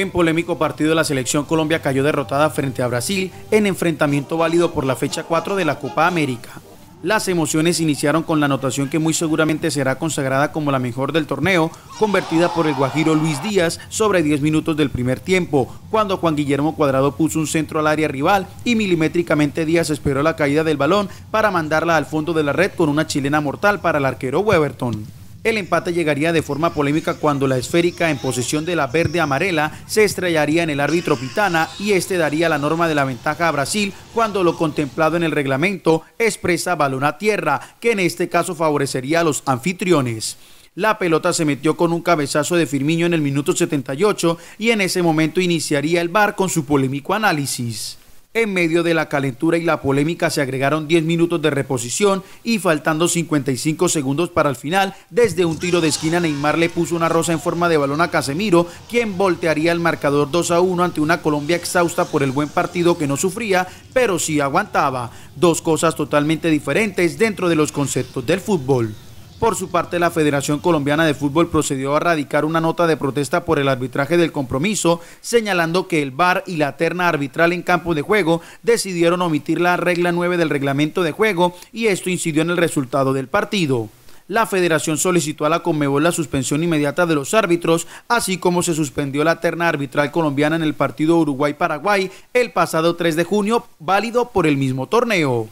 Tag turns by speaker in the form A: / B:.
A: En polémico partido, la selección Colombia cayó derrotada frente a Brasil en enfrentamiento válido por la fecha 4 de la Copa América. Las emociones iniciaron con la anotación que muy seguramente será consagrada como la mejor del torneo, convertida por el guajiro Luis Díaz sobre 10 minutos del primer tiempo, cuando Juan Guillermo Cuadrado puso un centro al área rival y milimétricamente Díaz esperó la caída del balón para mandarla al fondo de la red con una chilena mortal para el arquero Weberton. El empate llegaría de forma polémica cuando la esférica en posesión de la verde amarela se estrellaría en el árbitro Pitana y este daría la norma de la ventaja a Brasil cuando lo contemplado en el reglamento expresa balón a tierra, que en este caso favorecería a los anfitriones. La pelota se metió con un cabezazo de Firmino en el minuto 78 y en ese momento iniciaría el VAR con su polémico análisis. En medio de la calentura y la polémica se agregaron 10 minutos de reposición y faltando 55 segundos para el final, desde un tiro de esquina Neymar le puso una rosa en forma de balón a Casemiro, quien voltearía el marcador 2 a 1 ante una Colombia exhausta por el buen partido que no sufría, pero sí aguantaba. Dos cosas totalmente diferentes dentro de los conceptos del fútbol. Por su parte, la Federación Colombiana de Fútbol procedió a radicar una nota de protesta por el arbitraje del compromiso, señalando que el VAR y la terna arbitral en campo de juego decidieron omitir la regla 9 del reglamento de juego y esto incidió en el resultado del partido. La federación solicitó a la Conmebol la suspensión inmediata de los árbitros, así como se suspendió la terna arbitral colombiana en el partido Uruguay-Paraguay el pasado 3 de junio, válido por el mismo torneo.